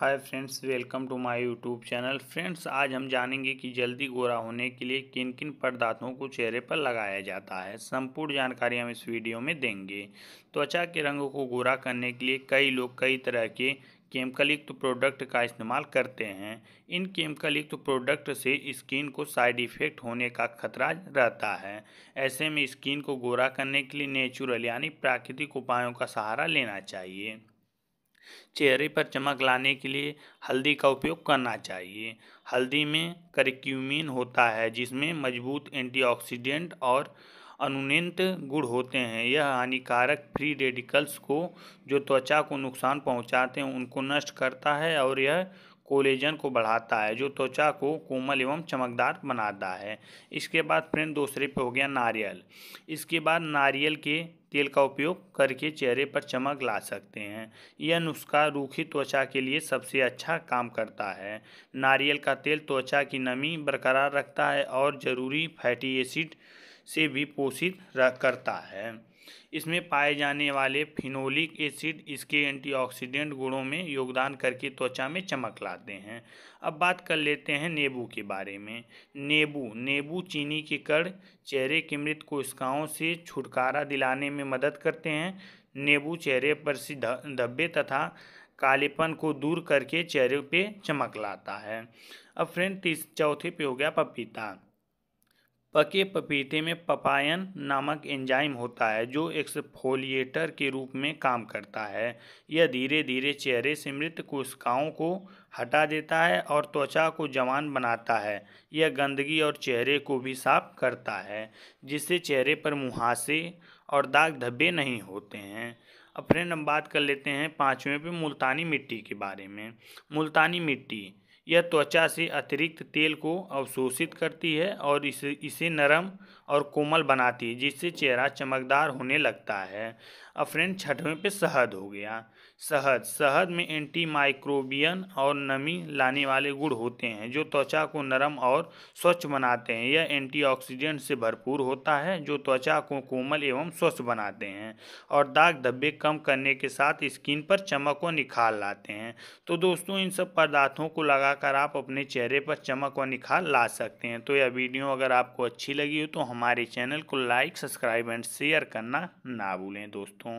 hi friends welcome to my YouTube channel friends आज हम जानेंगे कि जल्दी गोरा होने के लिए किन किन पदार्थों को चेहरे पर लगाया जाता है संपूर्ण जानकारी हम इस वीडियो में देंगे त्वचा के रंग को गोरा करने के लिए कई लोग कई तरह के केमिकल युक्त प्रोडक्ट का इस्तेमाल करते हैं इन केमिकल युक्त प्रोडक्ट से स्किन को साइड इफ़ेक्ट होने का खतरा रहता है ऐसे में स्किन को गोरा करने के लिए नेचुरल यानी प्राकृतिक उपायों का सहारा लेना चाहिए चेहरे पर चमक लाने के लिए हल्दी का उपयोग करना चाहिए हल्दी में करिक्यूमिन होता है जिसमें मजबूत एंटीऑक्सीडेंट और अनुनेंत गुण होते हैं यह हानिकारक फ्री रेडिकल्स को जो त्वचा को नुकसान पहुंचाते हैं उनको नष्ट करता है और यह कोलेजन को बढ़ाता है जो त्वचा को कोमल एवं चमकदार बनाता है इसके बाद फ्रेंड दूसरे पे हो गया नारियल इसके बाद नारियल के तेल का उपयोग करके चेहरे पर चमक ला सकते हैं यह नुस्खा रूखी त्वचा के लिए सबसे अच्छा काम करता है नारियल का तेल त्वचा की नमी बरकरार रखता है और ज़रूरी फैटी एसिड से भी पोषित करता है इसमें पाए जाने वाले फिनोलिक एसिड इसके एंटीऑक्सीडेंट गुणों में योगदान करके त्वचा में चमक लाते हैं अब बात कर लेते हैं नींबू के बारे में नींबू नींबू चीनी के कड़ चेहरे की मृत कोशिकाओं से छुटकारा दिलाने में मदद करते हैं नींबू चेहरे पर से धब्बे तथा कालेपन को दूर करके चेहरे पे चमक लाता है अब फ्रेंड तीस चौथे पे हो गया पपीता पके पपीते में पपायन नामक एंजाइम होता है जो एक्सफोलिएटर के रूप में काम करता है यह धीरे धीरे चेहरे से मृत कोशिकाओं को हटा देता है और त्वचा को जवान बनाता है यह गंदगी और चेहरे को भी साफ करता है जिससे चेहरे पर मुहासे और दाग धब्बे नहीं होते हैं अब फ्रेंड हम बात कर लेते हैं पाँचवें पे मुल्तानी मिट्टी के बारे में मुल्तानी मिट्टी यह त्वचा से अतिरिक्त तेल को अवशोषित करती है और इसे इसे नरम और कोमल बनाती है जिससे चेहरा चमकदार होने लगता है अब फ्रेंड छठवें पे शहद हो गया शहद शहद में एंटी माइक्रोबियन और नमी लाने वाले गुण होते हैं जो त्वचा को नरम और स्वच्छ बनाते हैं यह एंटीऑक्सीडेंट से भरपूर होता है जो त्वचा को कोमल एवं स्वच्छ बनाते हैं और दाग धब्बे कम करने के साथ स्किन पर चमक व निखार लाते हैं तो दोस्तों इन सब पदार्थों को लगा लगाकर आप अपने चेहरे पर चमक और निखार ला सकते हैं तो यह वीडियो अगर आपको अच्छी लगी हो तो हमारे चैनल को लाइक सब्सक्राइब एंड शेयर करना ना भूलें दोस्तों